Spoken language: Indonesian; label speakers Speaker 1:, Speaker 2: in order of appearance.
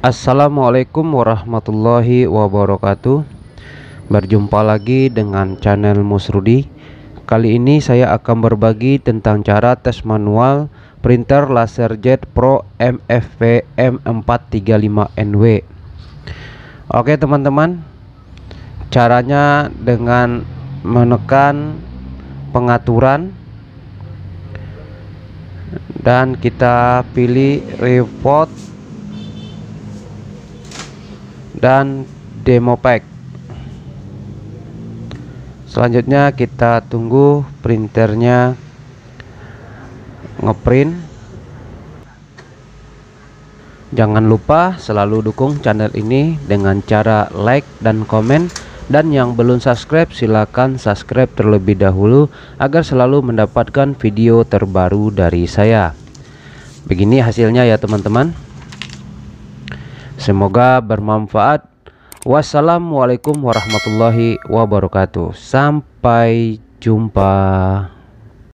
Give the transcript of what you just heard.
Speaker 1: Assalamualaikum warahmatullahi wabarakatuh Berjumpa lagi dengan channel Musrudi Kali ini saya akan berbagi tentang cara tes manual printer LaserJet Pro MFV M435NW Oke teman-teman Caranya dengan menekan pengaturan Dan kita pilih report dan demo pack selanjutnya kita tunggu printernya ngeprint jangan lupa selalu dukung channel ini dengan cara like dan komen dan yang belum subscribe silahkan subscribe terlebih dahulu agar selalu mendapatkan video terbaru dari saya begini hasilnya ya teman-teman Semoga bermanfaat. Wassalamualaikum warahmatullahi wabarakatuh. Sampai jumpa.